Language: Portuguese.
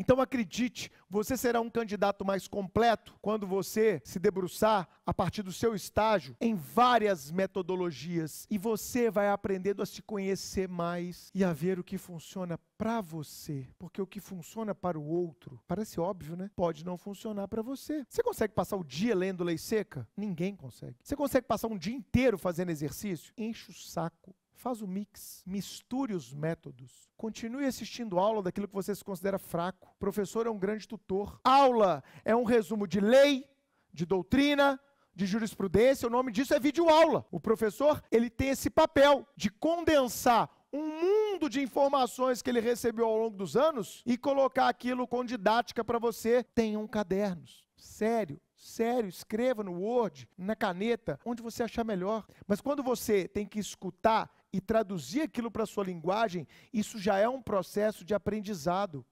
Então acredite, você será um candidato mais completo quando você se debruçar a partir do seu estágio em várias metodologias e você vai aprendendo a se conhecer mais e a ver o que funciona para você, porque o que funciona para o outro, parece óbvio, né? Pode não funcionar para você. Você consegue passar o dia lendo lei seca? Ninguém consegue. Você consegue passar um dia inteiro fazendo exercício? Enche o saco. Faz o mix, misture os métodos. Continue assistindo aula daquilo que você se considera fraco. O professor é um grande tutor. Aula é um resumo de lei, de doutrina, de jurisprudência. O nome disso é videoaula. O professor, ele tem esse papel de condensar um mundo de informações que ele recebeu ao longo dos anos e colocar aquilo com didática para você. Tenham cadernos. Sério, sério, escreva no Word, na caneta, onde você achar melhor. Mas quando você tem que escutar e traduzir aquilo para a sua linguagem, isso já é um processo de aprendizado.